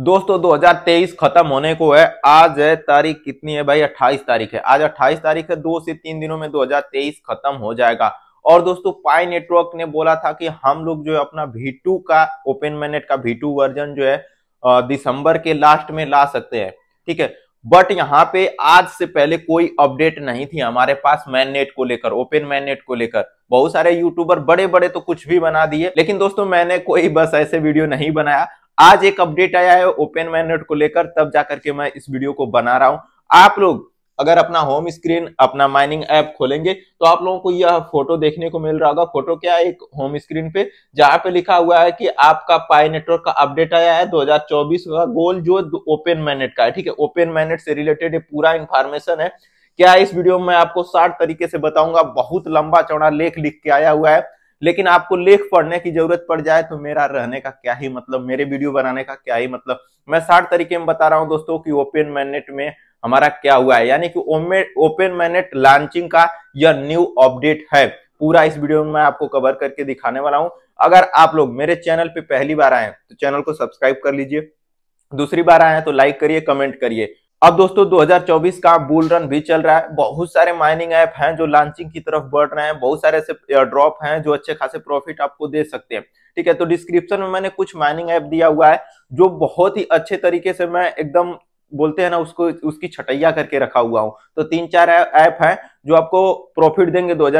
दोस्तों 2023 खत्म होने को है आज है तारीख कितनी है भाई 28 तारीख है आज 28 तारीख है दो से तीन दिनों में 2023 खत्म हो जाएगा और दोस्तों पाई नेटवर्क ने बोला था कि हम लोग जो है अपना V2 का ओपन मैनेट का V2 वर्जन जो है दिसंबर के लास्ट में ला सकते हैं ठीक है बट यहाँ पे आज से पहले कोई अपडेट नहीं थी हमारे पास मैनेट को लेकर ओपन मैनेट को लेकर बहुत सारे यूट्यूबर बड़े बड़े तो कुछ भी बना दिए लेकिन दोस्तों मैंने कोई बस ऐसे वीडियो नहीं बनाया आज एक अपडेट आया है ओपन मैनेट को लेकर तब जाकर के मैं इस वीडियो को बना रहा हूं आप लोग अगर अपना होम स्क्रीन अपना माइनिंग ऐप खोलेंगे तो आप लोगों को यह फोटो देखने को मिल रहा होगा फोटो क्या है एक होम स्क्रीन पे जहां पे लिखा हुआ है कि आपका पाई नेटवर्क का अपडेट आया है 2024 का गोल जो ओपन मैनेट का है ठीक है ओपन मैनेट से रिलेटेड पूरा इंफॉर्मेशन है क्या इस वीडियो में आपको शार्ट तरीके से बताऊंगा बहुत लंबा चौड़ा लेख लिख के आया हुआ है लेकिन आपको लेख पढ़ने की जरूरत पड़ जाए तो मेरा रहने का क्या ही मतलब मेरे वीडियो बनाने का क्या ही मतलब मैं साठ तरीके में बता रहा हूँ दोस्तों की ओपन मैनेट में हमारा क्या हुआ है यानी कि ओपन मैनेट लॉन्चिंग का यह न्यू अपडेट है पूरा इस वीडियो में मैं आपको कवर करके दिखाने वाला हूं अगर आप लोग मेरे चैनल पे पहली बार आए तो चैनल को सब्सक्राइब कर लीजिए दूसरी बार आए तो लाइक करिए कमेंट करिए अब दोस्तों 2024 का बुल रन भी चल रहा है बहुत सारे माइनिंग ऐप हैं जो लॉन्चिंग की तरफ बढ़ रहे हैं बहुत सारे ऐसे ड्रॉप हैं जो अच्छे खासे प्रॉफिट आपको दे सकते हैं ठीक है तो डिस्क्रिप्शन में मैंने कुछ माइनिंग ऐप दिया हुआ है जो बहुत ही अच्छे तरीके से मैं एकदम बोलते हैं ना उसको उसकी छटैया करके रखा हुआ हूँ तो तीन चार ऐप है जो आपको प्रॉफिट देंगे दो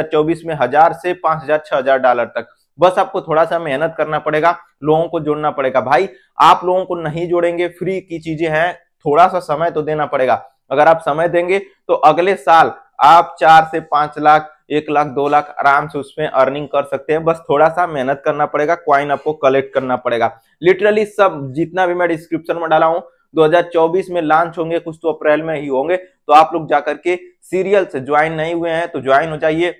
में हजार से पांच हजार छह हजार डॉलर तक बस आपको थोड़ा सा मेहनत करना पड़ेगा लोगों को जोड़ना पड़ेगा भाई आप लोगों को नहीं जोड़ेंगे फ्री की चीजें हैं थोड़ा सा समय तो देना पड़ेगा अगर आप समय देंगे तो अगले साल आप चार से पांच लाख एक लाख दो लाख आराम से उसमें अर्निंग कर सकते हैं बस थोड़ा सा मेहनत करना पड़ेगा क्वाइन आपको कलेक्ट करना पड़ेगा लिटरली सब जितना भी मैं डिस्क्रिप्शन में डाला हूँ 2024 में लॉन्च होंगे कुछ तो अप्रैल में ही होंगे तो आप लोग जाकर के सीरियल से ज्वाइन नहीं हुए हैं तो ज्वाइन हो जाइए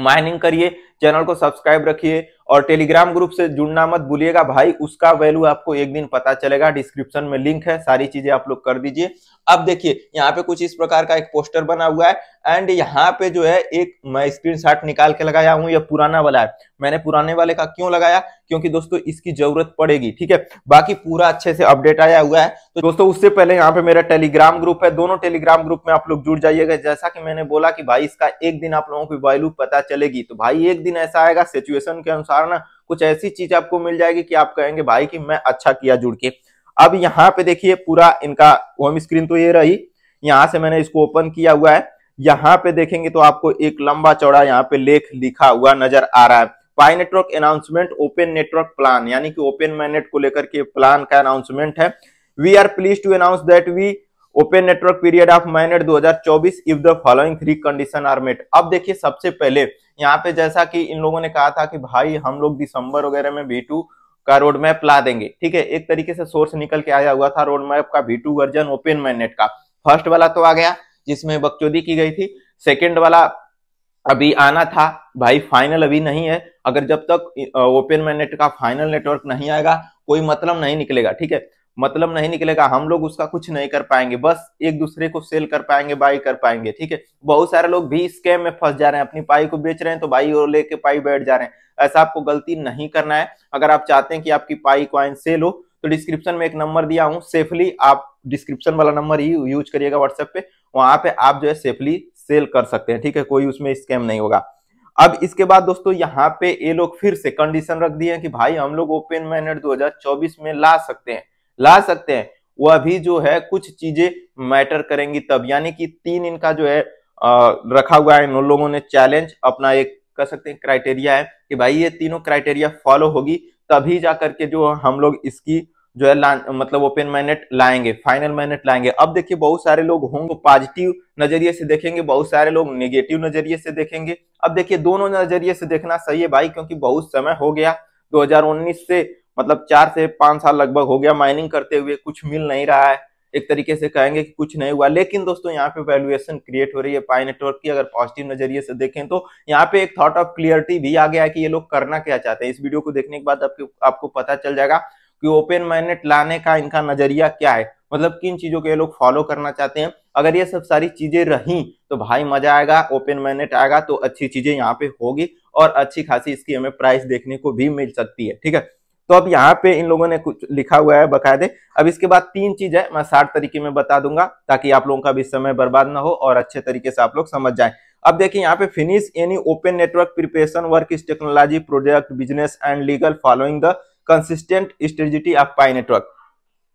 माइनिंग करिए चैनल को सब्सक्राइब रखिए और टेलीग्राम ग्रुप से जुड़ना मत भूलिएगा भाई उसका वैल्यू आपको एक दिन पता चलेगा डिस्क्रिप्शन में लिंक है सारी चीजें आप लोग कर दीजिए अब देखिए यहाँ पे कुछ इस प्रकार का एक पोस्टर बना हुआ है एंड यहाँ पे जो है एक मैं शॉट निकाल के लगाया हूँ यह पुराना वाला है मैंने पुराने वाले का क्यों लगाया क्योंकि दोस्तों इसकी जरूरत पड़ेगी ठीक है बाकी पूरा अच्छे से अपडेट आया हुआ है तो दोस्तों उससे पहले यहाँ पे मेरा टेलीग्राम ग्रुप है दोनों टेलीग्राम ग्रुप में आप लोग जुड़ जाइएगा जैसा कि मैंने बोला कि भाई इसका एक दिन आप लोगों की वैल्यू पता चलेगी तो भाई एक दिन ऐसा आएगा सिचुएशन के अनुसार अनुसार ना कुछ ऐसी चीज आपको मिल जाएगी कि आप कहेंगे भाई कि मैं अच्छा किया जुड़ के अब यहाँ पे देखिए पूरा इनका होम स्क्रीन तो ये रही यहाँ से मैंने इसको ओपन किया हुआ है यहाँ पे देखेंगे तो आपको एक लंबा चौड़ा यहाँ पे लेख लिखा हुआ नजर आ रहा है Pi network announcement open network plan यानी कि ओपन मैनेट को लेकर के प्लान का अनाउंसमेंट है we are please to announce that we open network period of mainnet 2024 if the following three condition are met अब देखिए सबसे पहले यहाँ पे जैसा कि इन लोगों ने कहा था कि भाई हम लोग दिसंबर वगैरह में वी का रोड मैप ला देंगे ठीक है एक तरीके से सोर्स निकल के आया हुआ था रोड मैप का वी वर्जन ओपन माइनेट का फर्स्ट वाला तो आ गया जिसमें बकचोदी की गई थी सेकेंड वाला अभी आना था भाई फाइनल अभी नहीं है अगर जब तक ओपन मैनेट का फाइनल नेटवर्क नहीं आएगा कोई मतलब नहीं निकलेगा ठीक है मतलब नहीं निकलेगा हम लोग उसका कुछ नहीं कर पाएंगे बस एक दूसरे को सेल कर पाएंगे बाई कर पाएंगे ठीक है बहुत सारे लोग भी स्कैम में फंस जा रहे हैं अपनी पाई को बेच रहे हैं तो भाई और लेके पाई बैठ जा रहे हैं ऐसा आपको गलती नहीं करना है अगर आप चाहते हैं कि आपकी पाई क्वाइन सेल हो तो डिस्क्रिप्शन में एक नंबर दिया हूँ सेफली आप डिस्क्रिप्शन वाला नंबर ही यूज करिएगा व्हाट्सएप पे वहां पे आप जो है सेफली सेल कर सकते हैं ठीक है कोई उसमें स्कैम नहीं होगा अब इसके बाद दोस्तों यहाँ पे ये लोग फिर से कंडीशन रख दिए कि भाई हम लोग ओपन मैनेट 2024 में ला सकते हैं ला सकते हैं वह भी जो है कुछ चीजें मैटर करेंगी तब यानी कि तीन इनका जो है आ, रखा हुआ है इन लोगों ने चैलेंज अपना एक कह सकते हैं क्राइटेरिया है कि भाई ये तीनों क्राइटेरिया फॉलो होगी तभी जा करके जो हम लोग इसकी जो है मतलब ओपन मैनेट लाएंगे फाइनल माइनेट लाएंगे अब देखिए बहुत सारे लोग होंगे पॉजिटिव नजरिए से देखेंगे बहुत सारे लोग नेगेटिव नजरिए से देखेंगे अब देखिए दोनों नजरिए से देखना सही है भाई क्योंकि बहुत समय हो गया 2019 से मतलब चार से पांच साल लगभग हो गया माइनिंग करते हुए कुछ मिल नहीं रहा है एक तरीके से कहेंगे कि कुछ नहीं हुआ लेकिन दोस्तों यहाँ पे वैल्यूएशन क्रिएट हो रही है पाई नेटवर्क की अगर पॉजिटिव नजरिए से देखें तो यहाँ पे एक थॉट ऑफ क्लियरिटी भी आ गया है कि ये लोग करना क्या चाहते हैं इस वीडियो को देखने के बाद आपके आपको पता चल जाएगा कि ओपन माइनेट लाने का इनका नजरिया क्या है मतलब किन चीजों को ये लोग फॉलो करना चाहते हैं अगर ये सब सारी चीजें रही तो भाई मजा आएगा ओपन माइनेट आएगा तो अच्छी चीजें यहाँ पे होगी और अच्छी खासी इसकी हमें प्राइस देखने को भी मिल सकती है ठीक है तो अब यहाँ पे इन लोगों ने कुछ लिखा हुआ है बकायदे अब इसके बाद तीन चीज है मैं साठ तरीके में बता दूंगा ताकि आप लोगों का भी समय बर्बाद ना हो और अच्छे तरीके से आप लोग समझ जाए अब देखिए यहाँ पे finish any open network preparation work is technology project business and legal following the consistent strategy of Pi network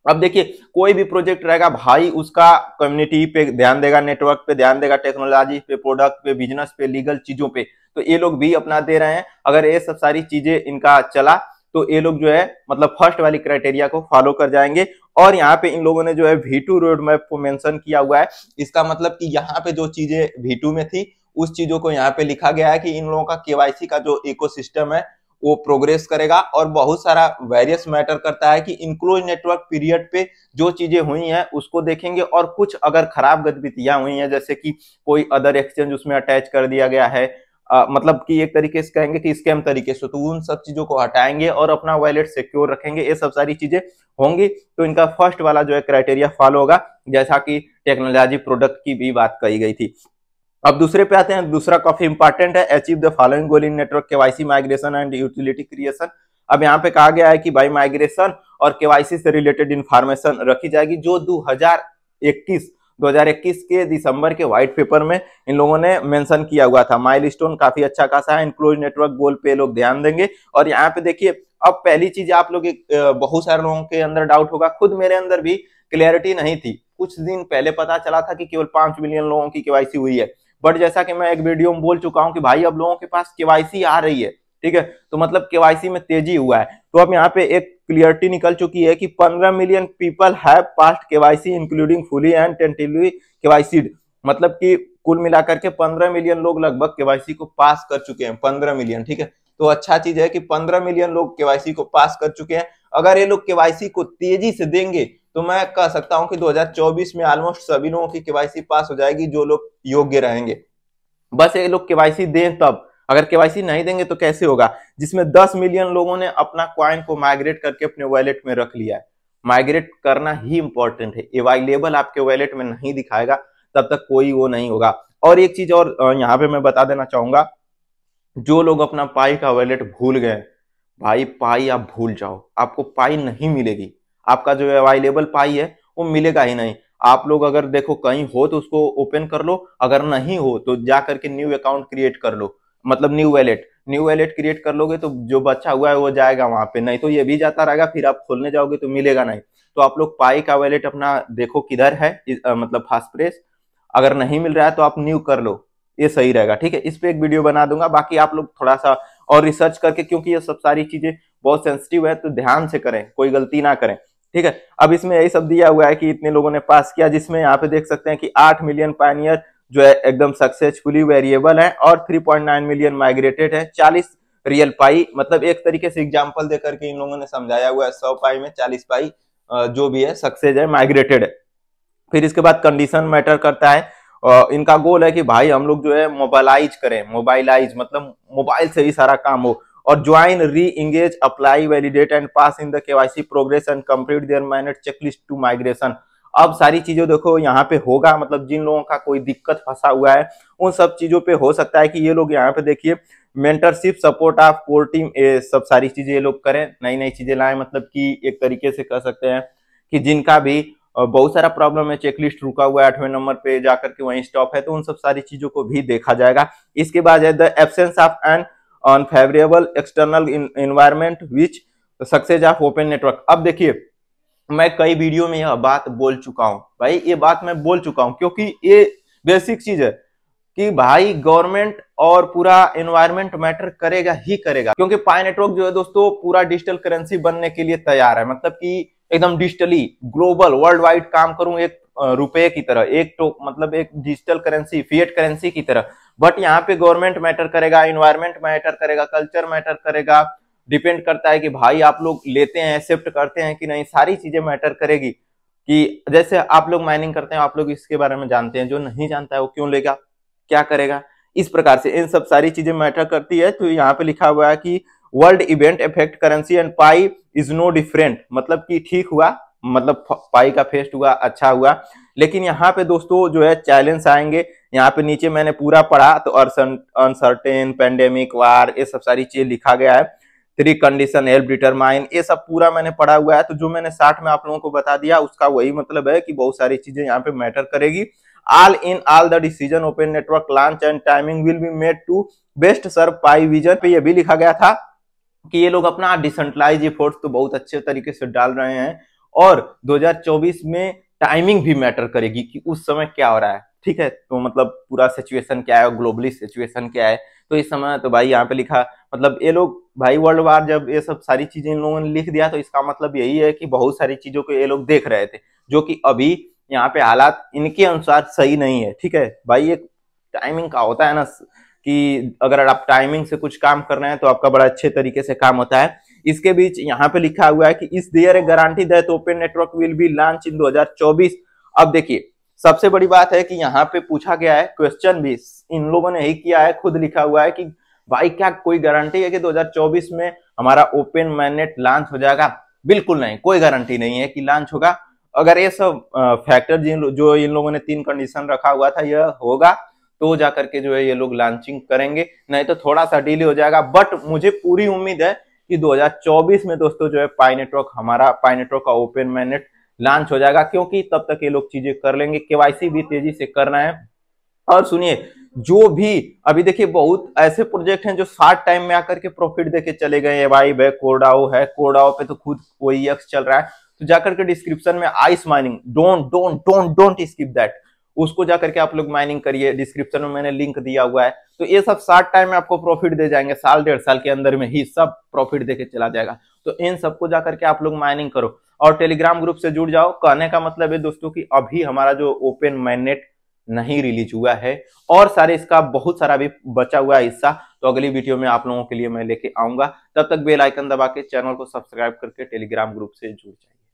अब देखिए कोई भी प्रोजेक्ट रहेगा भाई उसका कम्युनिटी पे ध्यान देगा नेटवर्क पे ध्यान देगा टेक्नोलॉजी पे प्रोडक्ट पे बिजनेस पे लीगल चीजों पे तो ये लोग भी अपना दे रहे हैं अगर ये सब सारी चीजें इनका चला तो ये लोग जो है मतलब फर्स्ट वाली क्राइटेरिया को फॉलो कर जाएंगे और यहाँ पे इन लोगों ने जो है वी टू रोड मैप को मेंशन किया हुआ है इसका मतलब कि यहाँ पे जो चीजें वी टू में थी उस चीजों को यहाँ पे लिखा गया है कि इन लोगों का केवाईसी का जो इकोसिस्टम है वो प्रोग्रेस करेगा और बहुत सारा वेरियस मैटर करता है कि इंक्लोज नेटवर्क पीरियड पे जो चीजें हुई हैं उसको देखेंगे और कुछ अगर खराब गतिविधियां हुई हैं जैसे कि कोई अदर एक्सचेंज उसमें अटैच कर दिया गया है आ, मतलब कि एक तरीके से कहेंगे कि स्कैम तरीके से तो उन सब चीजों को हटाएंगे और अपना वॉलेट सिक्योर रखेंगे ये सब सारी चीजें होंगी तो इनका फर्स्ट वाला जो है क्राइटेरिया फॉलो होगा जैसा कि टेक्नोलॉजी प्रोडक्ट की भी बात कही गई थी अब दूसरे पे आते हैं दूसरा काफी इंपॉर्टेंट है achieve the following goal in network KYC migration and utility creation अब यहाँ पे कहा गया है कि बाई माइग्रेशन और केवाईसी से रिलेटेड इन्फॉर्मेशन रखी जाएगी जो 2021 2021 के दिसंबर के व्हाइट पेपर में इन लोगों ने मेंशन किया हुआ था माइलस्टोन काफी अच्छा खासा है इनक्लोज नेटवर्क गोल पे लोग ध्यान देंगे और यहाँ पे देखिए अब पहली चीज आप लोग बहुत सारे लोगों के अंदर डाउट होगा खुद मेरे अंदर भी क्लियरिटी नहीं थी कुछ दिन पहले पता चला था कि केवल पांच मिलियन लोगों की केवाईसी हुई है बट जैसा कि मैं एक वीडियो में बोल चुका हूँ कि भाई अब लोगों के पास केवाईसी आ रही है ठीक है तो मतलब केवाईसी में तेजी हुआ है तो अब यहाँ पे एक क्लियरिटी निकल चुकी है कि 15 million people have passed KYC including fully and tentatively KYC मतलब कि कुल मिलाकर के 15 मिलियन लोग लगभग केवाईसी को पास कर चुके हैं 15 मिलियन ठीक है तो अच्छा चीज है कि 15 मिलियन लोग केवाईसी को पास कर चुके हैं अगर ये लोग केवाईसी को तेजी से देंगे तो मैं कह सकता हूं कि 2024 में ऑलमोस्ट सभी लोगों की केवाईसी पास हो जाएगी जो लोग योग्य रहेंगे बस ये लोग केवाईसी दें तब अगर केवाईसी नहीं देंगे तो कैसे होगा जिसमें 10 मिलियन लोगों ने अपना क्वाइन को माइग्रेट करके अपने वॉलेट में रख लिया है माइग्रेट करना ही इंपॉर्टेंट है अवेलेबल आपके वॉलेट में नहीं दिखाएगा तब तक कोई वो नहीं होगा और एक चीज और यहाँ पे मैं बता देना चाहूंगा जो लोग अपना पाई का वॉलेट भूल गए भाई पाई आप भूल जाओ आपको पाई नहीं मिलेगी आपका जो अवेलेबल पाई है वो मिलेगा ही नहीं आप लोग अगर देखो कहीं हो तो उसको ओपन कर लो अगर नहीं हो तो जा करके न्यू अकाउंट क्रिएट कर लो मतलब new wallet new wallet create कर लोगे तो जो बच्चा हुआ है वो जाएगा वहां पे नहीं तो ये भी जाता रहेगा फिर आप खोलने जाओगे तो मिलेगा नहीं तो आप लोग पाई का वैलेट अपना देखो किधर है इस, आ, मतलब फास्ट प्रेस अगर नहीं मिल रहा है तो आप न्यू कर लो ये सही रहेगा ठीक है इस पर एक वीडियो बना दूंगा बाकी आप लोग थोड़ा सा और रिसर्च करके क्योंकि ये सब सारी चीजें बहुत सेंसिटिव है तो ध्यान से करें कोई गलती ना करें ठीक है अब इसमें यही सब दिया हुआ है कि इतने लोगों ने पास किया जिसमें यहाँ पे देख सकते हैं कि आठ मिलियन पायनियर जो है एकदम सक्सेसफुली वेरिएबल है और 3.9 मिलियन माइग्रेटेड है 40 रियल पाई मतलब एक तरीके से एग्जाम्पल देकर के इन लोगों ने समझाया हुआ है सौ पाई में 40 पाई जो भी है सक्सेस है माइग्रेटेड है फिर इसके बाद कंडीशन मैटर करता है और इनका गोल है कि भाई हम लोग जो है मोबालाइज करें मोबाइलाइज मतलब मोबाइल से ही सारा काम हो और join reengage apply validate and pass in the KYC progress and complete there mainnet checklist to migration अब सारी चीजों देखो यहाँ पे होगा मतलब जिन लोगों का कोई दिक्कत फंसा हुआ है उन सब चीज़ों पे हो सकता है कि ये लोग यहाँ पे देखिए mentorship support of core team ये सब सारी चीज़ें ये लोग करें नई नई चीज़ें लाएं मतलब कि एक तरीके से कह सकते हैं कि जिनका भी बहुत सारा प्रॉब्लम है चेकलिस्ट रुका हुआ है आठवें नंबर पे जाकर के वहीं स्टॉप है तो उन सब सारी चीज़ों को भी देखा जाएगा इसके बाद है the absence of an unfavourable external environment which success of open network अब देखिए मैं कई वीडियो में यह बात बोल चुका हूँ भाई ये बात मैं बोल चुका हूँ क्योंकि ये बेसिक चीज है कि भाई गवर्नमेंट और पूरा एनवायरमेंट मैटर करेगा ही करेगा क्योंकि पाए नेटवर्क जो है दोस्तों पूरा डिजिटल करेंसी बनने के लिए तैयार है मतलब कि एकदम डिजिटली ग्लोबल वर्ल्ड वाइड काम करूं एक रुपए की तरह एक तो मतलब एक डिजिटल करेंसी फिएट करेंसी की तरह बट यहाँ पे गवर्नमेंट मैटर करेगा एनवायरमेंट मैटर करेगा कल्चर मैटर करेगा डिपेंड करता है कि भाई आप लोग लेते हैं शिफ्ट करते हैं कि नहीं सारी चीजें मैटर करेगी कि जैसे आप लोग माइनिंग करते हैं आप लोग इसके बारे में जानते हैं जो नहीं जानता है वो क्यों लेगा क्या करेगा इस प्रकार से इन सब सारी चीजें मैटर करती है तो यहाँ पे लिखा हुआ है कि world event effect currency and Pi is no different मतलब कि ठीक हुआ मतलब पाई का फेस्ट हुआ अच्छा हुआ लेकिन यहाँ पे दोस्तों जो है चैलेंज आएंगे यहाँ पे नीचे मैंने पूरा पढ़ा तो अनसर्टेन पेंडेमिक वार ये सब सारी चीज लिखा गया है थ्री कंडीशन हेल्प डिटरमाइन ये सब पूरा मैंने पढ़ा हुआ है तो जो मैंने साठ में आप लोगों को बता दिया उसका वही मतलब है कि बहुत सारी चीजें यहाँ पे मैटर करेगी all in all the decision open network launch and timing will be made to best serve Pi vision पे ये भी लिखा गया था कि ये लोग अपना डिसेंट्रलाइज एफोर्ट्स तो बहुत अच्छे तरीके से डाल रहे हैं और 2024 में टाइमिंग भी मैटर करेगी कि उस समय क्या हो रहा है ठीक है तो मतलब पूरा सिचुएशन क्या है ग्लोबली सिचुएशन क्या है तो इस समय तो भाई यहाँ पे लिखा मतलब ये लोग भाई वर्ल्ड वार जब ये सब सारी चीजें इन लोगों ने लिख दिया तो इसका मतलब यही है कि बहुत सारी चीजों को ये लोग देख रहे थे जो कि अभी यहाँ पे हालात इनके अनुसार सही नहीं है ठीक है भाई एक टाइमिंग का होता है ना कि अगर आप टाइमिंग से कुछ काम कर रहे हैं तो आपका बड़ा अच्छे तरीके से काम होता है इसके बीच यहाँ पे लिखा हुआ है कि is there a guarantee that open network will be launch in 2024 अब देखिए सबसे बड़ी बात है कि यहाँ पे पूछा गया है क्वेश्चन भी इन लोगों ने ही किया है खुद लिखा हुआ है कि भाई क्या कोई गारंटी है कि 2024 में हमारा ओपन मैनेट लॉन्च हो जाएगा बिल्कुल नहीं कोई गारंटी नहीं है कि लॉन्च होगा अगर ये सब फैक्टर जिन जो इन लोगों ने तीन कंडीशन रखा हुआ था यह होगा तो जा करके जो है ये लोग लॉन्चिंग करेंगे नहीं तो थोड़ा सा डिले हो जाएगा बट मुझे पूरी उम्मीद है कि 2024 में दोस्तों जो है पाई नेटवर्क हमारा पाई नेटवर्क का ओपन मैनेट लॉन्च हो जाएगा क्योंकि तब तक ये लोग चीजें कर लेंगे केवाईसी भी तेजी से करना है और सुनिए जो भी अभी देखिए बहुत ऐसे प्रोजेक्ट हैं जो शार्ट टाइम में आकर के प्रॉफिट देके चले गए एवाइब है कोडाओ है कोडाओ पे तो खुद कोई एक्स चल रहा है तो जाकर के डिस्क्रिप्शन में ice mining don't don't don't don't skip that उसको जाकर के आप लोग माइनिंग करिए डिस्क्रिप्शन में मैंने लिंक दिया हुआ है तो ये सब शार्ट टाइम में आपको प्रॉफिट दे जाएंगे साल डेढ़ साल के अंदर में ही सब प्रॉफिट देके चला जाएगा तो इन सबको जाकर के आप लोग माइनिंग करो और टेलीग्राम ग्रुप से जुड़ जाओ कहने का मतलब है दोस्तों की अभी हमारा जो ओपन मैनेट नहीं रिलीज हुआ है और सारे इसका बहुत सारा भी बचा हुआ हिस्सा तो अगली वीडियो में आप लोगों के लिए मैं लेके आऊंगा तब तक बेल आइकन दबा के चैनल को सब्सक्राइब करके टेलीग्राम ग्रुप से जुड़ जाए